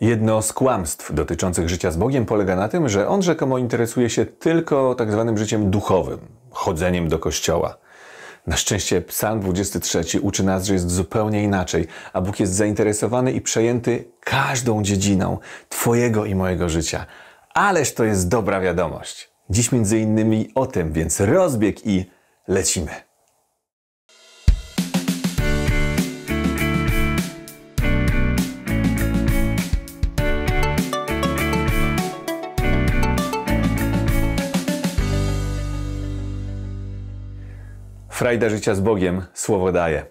Jedno z kłamstw dotyczących życia z Bogiem polega na tym, że on rzekomo interesuje się tylko tak zwanym życiem duchowym, chodzeniem do kościoła. Na szczęście Psalm 23 uczy nas, że jest zupełnie inaczej, a Bóg jest zainteresowany i przejęty każdą dziedziną Twojego i mojego życia. Ależ to jest dobra wiadomość. Dziś między innymi o tym, więc rozbieg i lecimy. frajda życia z Bogiem słowo daje.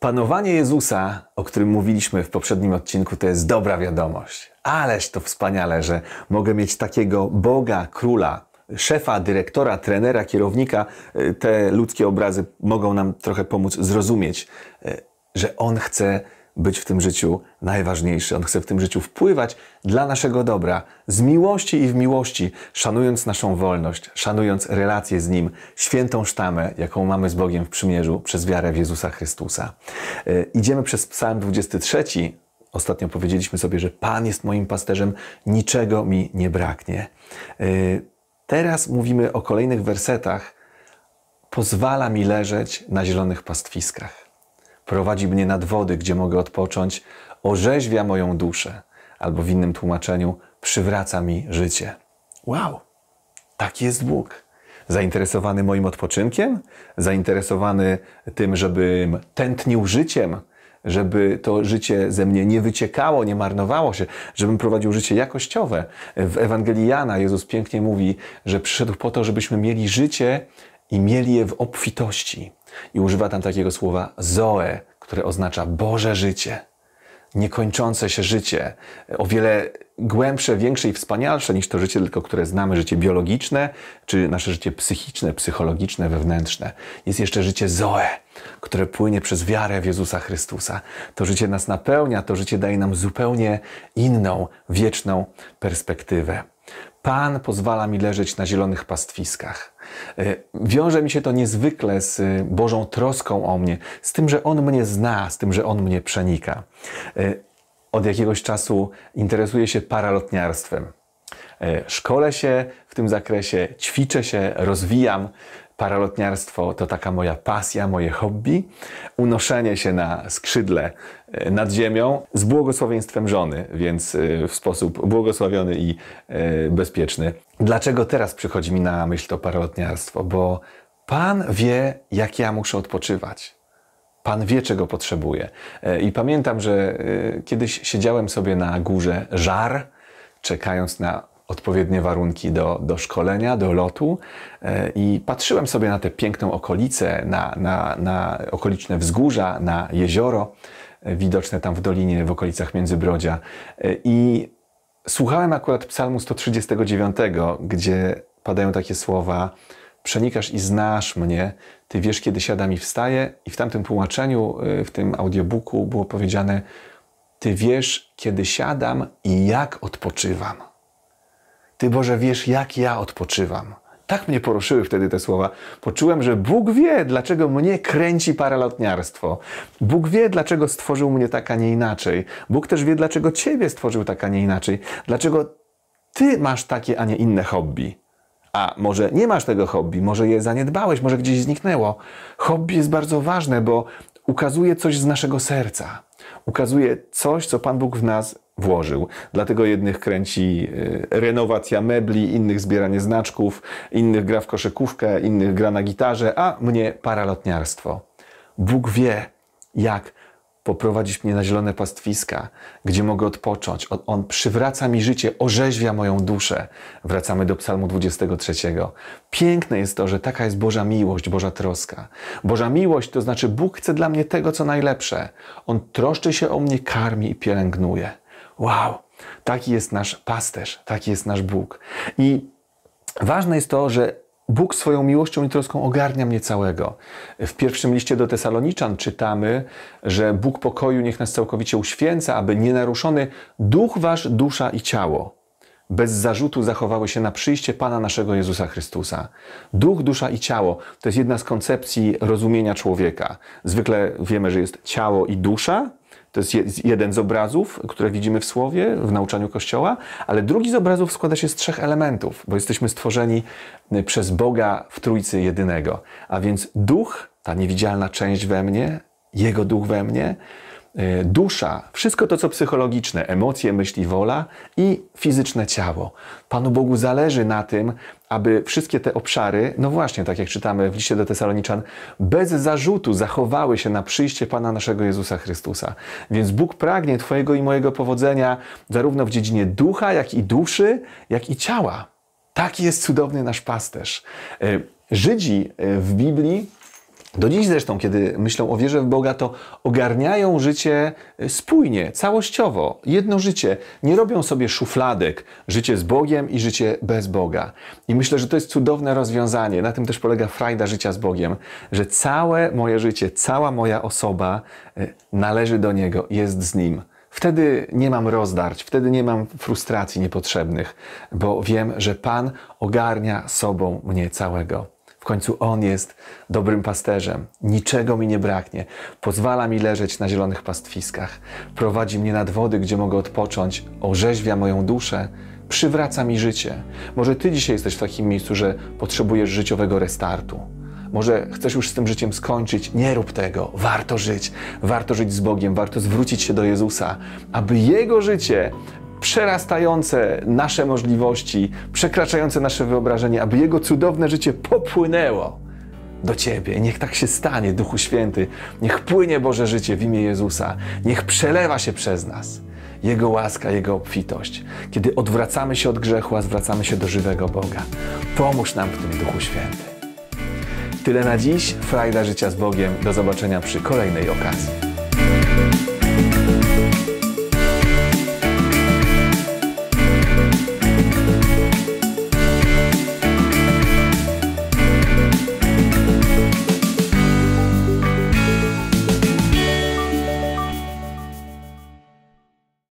Panowanie Jezusa, o którym mówiliśmy w poprzednim odcinku, to jest dobra wiadomość. Ależ to wspaniale, że mogę mieć takiego Boga, króla, szefa, dyrektora, trenera, kierownika. E, te ludzkie obrazy mogą nam trochę pomóc zrozumieć, e, że On chce być w tym życiu najważniejszy. On chce w tym życiu wpływać dla naszego dobra, z miłości i w miłości, szanując naszą wolność, szanując relację z Nim, świętą sztamę, jaką mamy z Bogiem w przymierzu przez wiarę w Jezusa Chrystusa. Yy, idziemy przez Psalm 23. Ostatnio powiedzieliśmy sobie, że Pan jest moim pasterzem, niczego mi nie braknie. Yy, teraz mówimy o kolejnych wersetach. Pozwala mi leżeć na zielonych pastwiskach prowadzi mnie nad wody, gdzie mogę odpocząć, orzeźwia moją duszę, albo w innym tłumaczeniu, przywraca mi życie. Wow, taki jest Bóg. Zainteresowany moim odpoczynkiem, zainteresowany tym, żebym tętnił życiem, żeby to życie ze mnie nie wyciekało, nie marnowało się, żebym prowadził życie jakościowe. W Ewangelii Jana Jezus pięknie mówi, że przyszedł po to, żebyśmy mieli życie i mieli je w obfitości. I używa tam takiego słowa zoe, które oznacza Boże życie, niekończące się życie, o wiele głębsze, większe i wspanialsze niż to życie, tylko które znamy, życie biologiczne, czy nasze życie psychiczne, psychologiczne, wewnętrzne. Jest jeszcze życie Zoe, które płynie przez wiarę w Jezusa Chrystusa. To życie nas napełnia, to życie daje nam zupełnie inną, wieczną perspektywę. Pan pozwala mi leżeć na zielonych pastwiskach. E, wiąże mi się to niezwykle z e, Bożą troską o mnie, z tym, że On mnie zna, z tym, że On mnie przenika. E, od jakiegoś czasu interesuję się paralotniarstwem. Szkole się w tym zakresie, ćwiczę się, rozwijam. Paralotniarstwo to taka moja pasja, moje hobby. Unoszenie się na skrzydle e, nad ziemią z błogosławieństwem żony, więc e, w sposób błogosławiony i e, bezpieczny. Dlaczego teraz przychodzi mi na myśl to paralotniarstwo? Bo Pan wie, jak ja muszę odpoczywać. Pan wie, czego potrzebuje. I pamiętam, że kiedyś siedziałem sobie na górze żar, czekając na odpowiednie warunki do, do szkolenia, do lotu e, i patrzyłem sobie na tę piękną okolicę, na, na, na okoliczne wzgórza, na jezioro e, widoczne tam w dolinie, w okolicach Międzybrodzia e, i słuchałem akurat psalmu 139, gdzie padają takie słowa przenikasz i znasz mnie, ty wiesz, kiedy siadam i wstaję. I w tamtym tłumaczeniu, w tym audiobooku było powiedziane, ty wiesz, kiedy siadam i jak odpoczywam. Ty Boże wiesz, jak ja odpoczywam. Tak mnie poruszyły wtedy te słowa. Poczułem, że Bóg wie, dlaczego mnie kręci paralotniarstwo. Bóg wie, dlaczego stworzył mnie tak, a nie inaczej. Bóg też wie, dlaczego Ciebie stworzył tak, a nie inaczej. Dlaczego Ty masz takie, a nie inne hobby. A może nie masz tego hobby, może je zaniedbałeś, może gdzieś zniknęło. Hobby jest bardzo ważne, bo ukazuje coś z naszego serca. Ukazuje coś, co Pan Bóg w nas włożył. Dlatego jednych kręci e, renowacja mebli, innych zbieranie znaczków, innych gra w koszykówkę, innych gra na gitarze, a mnie paralotniarstwo. Bóg wie, jak poprowadzić mnie na zielone pastwiska, gdzie mogę odpocząć. On, przywraca mi życie, orzeźwia moją duszę. Wracamy do Psalmu 23. Piękne jest to, że taka jest Boża miłość, Boża troska. Boża miłość to znaczy Bóg chce dla mnie tego, co najlepsze. On troszczy się o mnie, karmi i pielęgnuje. Wow, taki jest nasz pasterz, taki jest nasz Bóg. I ważne jest to, że Bóg swoją miłością i troską ogarnia mnie całego. W pierwszym liście do Tesaloniczan czytamy, że Bóg pokoju niech nas całkowicie uświęca, aby nienaruszony duch wasz, dusza i ciało bez zarzutu zachowały się na przyjście Pana naszego Jezusa Chrystusa. Duch, dusza i ciało to jest jedna z koncepcji rozumienia człowieka. Zwykle wiemy, że jest ciało i dusza, to jest jeden z obrazów, które widzimy w Słowie, w nauczaniu Kościoła, ale drugi z obrazów składa się z trzech elementów, bo jesteśmy stworzeni y, przez Boga w Trójcy Jedynego. A więc duch, ta niewidzialna część we mnie, Jego duch we mnie, y, dusza, wszystko to, co psychologiczne, emocje, myśli, wola i fizyczne ciało. Panu Bogu zależy na tym, aby wszystkie te obszary, no właśnie, tak jak czytamy w liście do Tesaloniczan, bez zarzutu zachowały się na przyjście Pana naszego Jezusa Chrystusa. Więc Bóg pragnie Twojego i mojego powodzenia zarówno w dziedzinie ducha, jak i duszy, jak i ciała. Taki jest cudowny nasz pasterz. E, Żydzi e, w Biblii do dziś zresztą, kiedy myślą o wierze w Boga, to ogarniają życie e, spójnie, całościowo, jedno życie. Nie robią sobie szufladek, życie z Bogiem i życie bez Boga. I myślę, że to jest cudowne rozwiązanie. Na tym też polega frajda życia z Bogiem, że całe moje życie, cała moja osoba e, należy do Niego, jest z Nim. Wtedy nie mam rozdarć, wtedy nie mam frustracji niepotrzebnych, bo wiem, że Pan ogarnia sobą mnie całego końcu On jest dobrym pasterzem. Niczego mi nie braknie. Pozwala mi leżeć na zielonych pastwiskach. Prowadzi mnie nad wody, gdzie mogę odpocząć. Orzeźwia moją duszę. Przywraca mi życie. Może Ty dzisiaj jesteś w takim miejscu, że potrzebujesz życiowego restartu. Może chcesz już z tym życiem skończyć? Nie rób tego. Warto żyć. Warto żyć z Bogiem. Warto zwrócić się do Jezusa, aby Jego życie przerastające nasze możliwości, przekraczające nasze wyobrażenie, aby Jego cudowne życie popłynęło do Ciebie. Niech tak się stanie, Duchu Święty. Niech płynie Boże życie w imię Jezusa. Niech przelewa się przez nas. Jego łaska, Jego obfitość. Kiedy odwracamy się od grzechu, a zwracamy się do żywego Boga. Pomóż nam w tym, Duchu Święty. Tyle na dziś. Frajda życia z Bogiem. Do zobaczenia przy kolejnej okazji.